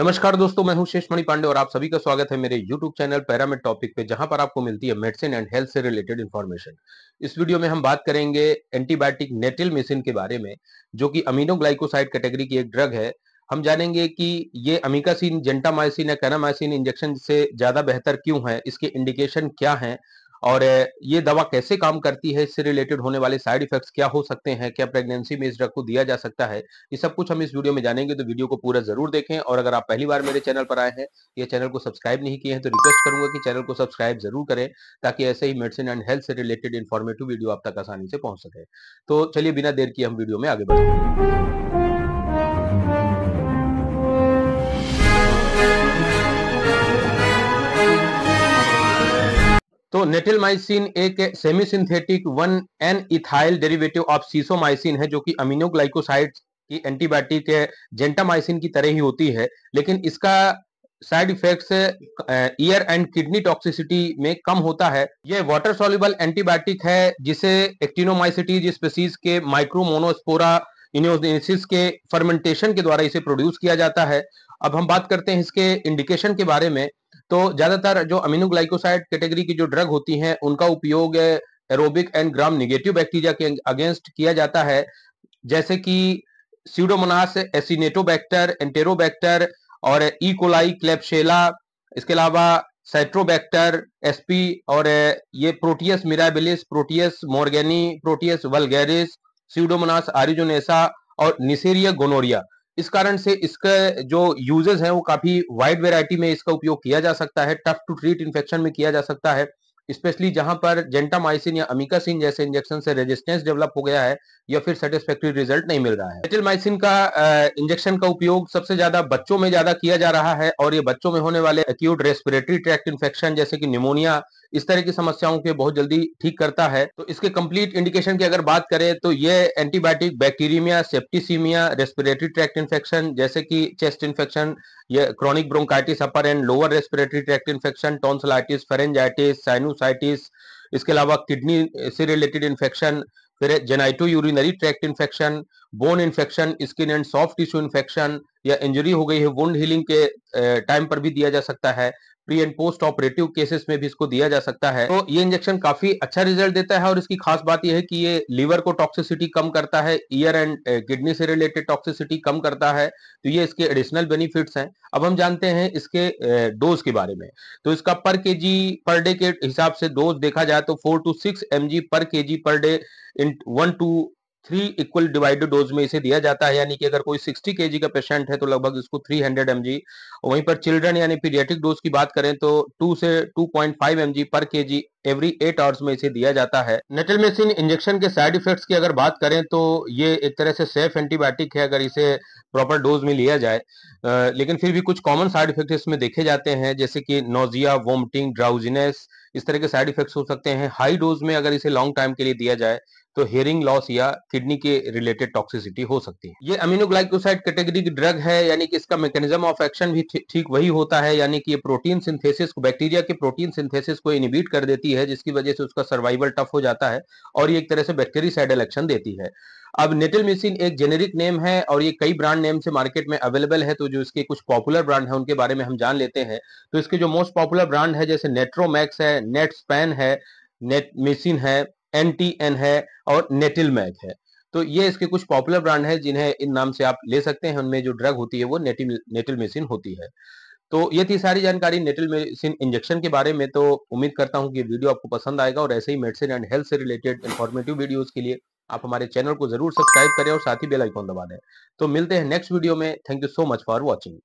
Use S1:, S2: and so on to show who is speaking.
S1: नमस्कार दोस्तों मैं हूं शेषमणि पांडे और आप सभी का स्वागत है मेरे YouTube चैनल पैरामेड टॉपिक पे जहां पर आपको मिलती है मेडिसिन एंड हेल्थ से रिलेटेड इन्फॉर्मेशन इस वीडियो में हम बात करेंगे एंटीबायोटिक नेटिल मेसिन के बारे में जो कि अमीनो ग्लाइकोसाइड कैटेगरी की एक ड्रग है हम जानेंगे कि ये अमिकासीन जेंटामाइसिन या कैनामाइसिन इंजेक्शन से ज्यादा बेहतर क्यों है इसके इंडिकेशन क्या है और ये दवा कैसे काम करती है इससे रिलेटेड होने वाले साइड इफेक्ट्स क्या हो सकते हैं क्या प्रेगनेंसी में इस ड्रग को दिया जा सकता है ये सब कुछ हम इस वीडियो में जानेंगे तो वीडियो को पूरा जरूर देखें और अगर आप पहली बार मेरे चैनल पर आए हैं या चैनल को सब्सक्राइब नहीं किए हैं तो रिक्वेस्ट करूंगा कि चैनल को सब्सक्राइब जरूर करें ताकि ऐसे ही मेडिसिन एंड हेल्थ से रिलेटेड इन्फॉर्मेटिव वीडियो आप तक आसानी से पहुंच सके तो चलिए बिना देर किए हम वीडियो में आगे बढ़ें तो नेटिलमाइसिन एक semi synthetic one N ethyl derivative of sisomicin है जो कि अमीनोग्लाइकोसाइड की एंटीबायोटिक जेंटामाइसिन की तरह ही होती है लेकिन इसका side effects ear and kidney toxicity में कम होता है यह वाटर सोल्यूबल एंटीबायोटिक है जिसे एक्टिनोमाइसिटीज स्पेसीज के माइक्रोमोनोस्पोरा इनोसिस के फर्मेंटेशन के द्वारा इसे प्रोड्यूस किया जाता है अब हम बात करते हैं इसके इंडिकेशन के बारे में तो ज्यादातर जो अमीनो ग्लाइकोसाइड कैटेगरी की जो ड्रग होती हैं उनका उपयोग aerobic and gram negative bacteria के अगेंस्ट किया जाता है जैसे कि सीडोमोनास एसिनेटोबैक्टर एंटेरोबैक्टर और ईकोलाई e. क्लेपशेला इसके अलावा साइट्रोबैक्टर एसपी और ये Proteus mirabilis Proteus morganii Proteus vulgaris Pseudomonas aeruginosa और निसेरिया गोनोरिया इस कारण से इसका जो यूजेस हैं वो काफी वाइड वेराइटी में इसका उपयोग किया जा सकता है टफ टू ट्रीट इन्फेक्शन में किया जा सकता है स्पेशली जहां पर जेंटामाइसिन या अमिकासिन जैसे इंजेक्शन से रेजिस्टेंस डेवलप हो गया है या फिर सेटिस्फेक्ट्री रिजल्ट नहीं मिल रहा है सेटिलमाइसिन का इंजेक्शन का उपयोग सबसे ज्यादा बच्चों में ज्यादा किया जा रहा है और ये बच्चों में होने वाले एक्यूट रेस्पिरेटरी ट्रैक्ट इन्फेक्शन जैसे कि निमोनिया इस तरह की समस्याओं के बहुत जल्दी ठीक करता है तो इसके कंप्लीट इंडिकेशन की अगर बात करें तो ये antibiotic bacteraemia septicaemia respiratory tract infection जैसे कि चेस्ट इन्फेक्शन ये chronic bronchitis upper and lower respiratory tract infection tonsillitis pharyngitis sinusitis इसके अलावा किडनी से रिलेटेड इन्फेक्शन फिर genito urinary tract infection bone infection skin and soft tissue infection या injury हो गई है वुंड हीलिंग के टाइम पर भी दिया जा सकता है pre and post operative cases में भी इसको दिया जा सकता है तो ये इंजेक्शन काफी अच्छा रिजल्ट देता है और इसकी खास बात यह है कि ये लीवर को टॉक्सिसिटी कम करता है ईयर एंड किडनी से रिलेटेड टॉक्सिसिटी कम करता है तो ये इसके एडिशनल बेनिफिट्स हैं अब हम जानते हैं इसके डोज के बारे में तो इसका पर के पर डे के हिसाब से डोज देखा जाए तो four to six M per K per day in one two three equal divided dose में इसे दिया जाता है यानी कि अगर कोई 60 के का पेशेंट है तो लगभग इसको 300 हंड्रेड एम वहीं पर चिल्ड्रन यानी पीडियाटिक डोज की बात करें तो 2 से 2.5 पॉइंट फाइव एम जी पर के जी एवरी एट आवर्स में इसे दिया जाता है नेटलमेसिन इंजेक्शन के साइड इफेक्ट्स की अगर बात करें तो ये एक तरह से सेफ एंटीबायोटिक है अगर इसे प्रॉपर डोज में लिया जाए लेकिन फिर भी कुछ कॉमन साइड इफेक्ट इसमें देखे जाते हैं जैसे कि नोजिया वोमटिंग ड्राउजीनेस इस तरह के साइड इफेक्ट्स हो सकते हैं हाई डोज में अगर इसे लॉन्ग टाइम के लिए दिया जाए तो हेयरिंग लॉस या किडनी के रिलेटेड टॉक्सिसिटी हो सकती है ये अमीनोग्लाइकोसाइड कैटेगरी की ड्रग है यानी कि इसका मैकेनिज्म ऑफ एक्शन भी ठीक वही होता है यानी कि ये प्रोटीन सिंथेसिस को बैक्टीरिया के प्रोटीन सिंथेसिस को इनिबिट कर देती होती है जिसकी वजह से उसका सर्वाइवल टफ हो जाता है और ये एक तरह से बैक्टेरी साइड इलेक्शन देती है अब नेटल नेटिलमिसिन एक जेनेरिक नेम है और ये कई ब्रांड नेम से मार्केट में अवेलेबल है तो जो इसके कुछ पॉपुलर ब्रांड है उनके बारे में हम जान लेते हैं तो इसके जो मोस्ट पॉपुलर ब्रांड है जैसे नेट्रोमैक्स है नेट स्पैन है नेट नेटमिसिन है एन टी एन है और नेटिल मैक है तो ये इसके कुछ पॉपुलर ब्रांड है जिन्हें इन नाम से आप ले सकते हैं उनमें जो ड्रग होती है वो नेटिल नेटिल नेटिलमेसिन होती है तो ये थी सारी जानकारी नेटल मेडिसिन इंजेक्शन के बारे में तो उम्मीद करता हूँ कि वीडियो आपको पसंद आएगा और ऐसे ही मेडिसिन एंड हेल्थ से रिलेटेड इन्फॉर्मेटिव वीडियोज के लिए आप हमारे चैनल को जरूर सब्सक्राइब करें और साथ ही बेल आइकॉन दबा दें तो मिलते हैं नेक्स्ट वीडियो में thank you so much for watching